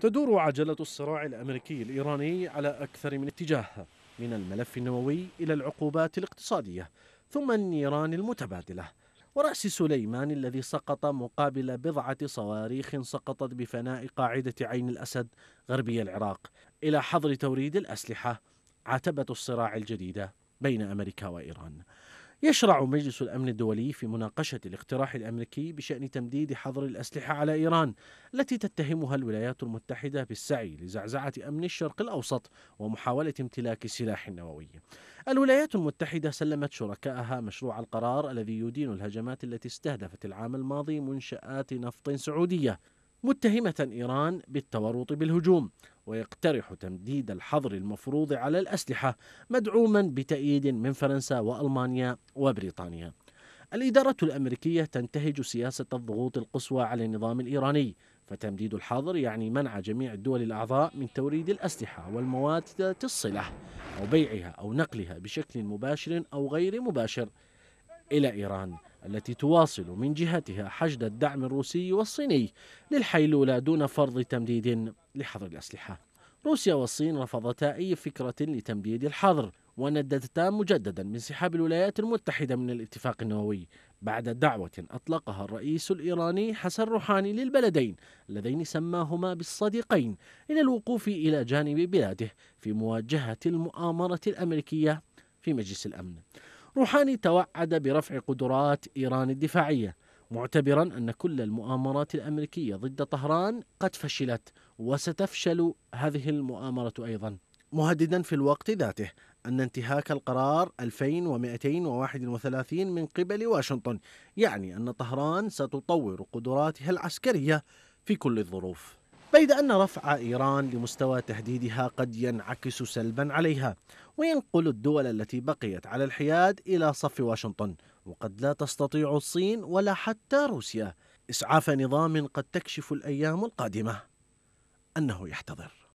تدور عجلة الصراع الأمريكي الإيراني على أكثر من اتجاه من الملف النووي إلى العقوبات الاقتصادية ثم النيران المتبادلة ورأس سليمان الذي سقط مقابل بضعة صواريخ سقطت بفناء قاعدة عين الأسد غربي العراق إلى حظر توريد الأسلحة عتبة الصراع الجديدة بين أمريكا وإيران يشرع مجلس الأمن الدولي في مناقشة الاقتراح الأمريكي بشأن تمديد حظر الأسلحة على إيران التي تتهمها الولايات المتحدة بالسعي لزعزعة أمن الشرق الأوسط ومحاولة امتلاك سلاح نووي الولايات المتحدة سلمت شركائها مشروع القرار الذي يدين الهجمات التي استهدفت العام الماضي منشآت نفط سعودية متهمة إيران بالتورط بالهجوم ويقترح تمديد الحظر المفروض على الأسلحة مدعوما بتأييد من فرنسا وألمانيا وبريطانيا الإدارة الأمريكية تنتهج سياسة الضغوط القصوى على النظام الإيراني فتمديد الحظر يعني منع جميع الدول الأعضاء من توريد الأسلحة والمواد ذات الصلة أو بيعها أو نقلها بشكل مباشر أو غير مباشر إلى إيران التي تواصل من جهتها حشد الدعم الروسي والصيني للحيلولة دون فرض تمديد لحظر الأسلحة روسيا والصين رفضتا أي فكرة لتمديد الحظر ونددتا مجددا بانسحاب الولايات المتحدة من الاتفاق النووي بعد دعوة أطلقها الرئيس الإيراني حسن روحاني للبلدين اللذين سماهما بالصديقين إلى الوقوف إلى جانب بلاده في مواجهة المؤامرة الأمريكية في مجلس الأمن روحاني توعد برفع قدرات إيران الدفاعية معتبرا أن كل المؤامرات الأمريكية ضد طهران قد فشلت وستفشل هذه المؤامرة أيضا مهددا في الوقت ذاته أن انتهاك القرار 2231 من قبل واشنطن يعني أن طهران ستطور قدراتها العسكرية في كل الظروف قيد أن رفع إيران لمستوى تهديدها قد ينعكس سلبا عليها وينقل الدول التي بقيت على الحياد إلى صف واشنطن وقد لا تستطيع الصين ولا حتى روسيا إسعاف نظام قد تكشف الأيام القادمة أنه يحتضر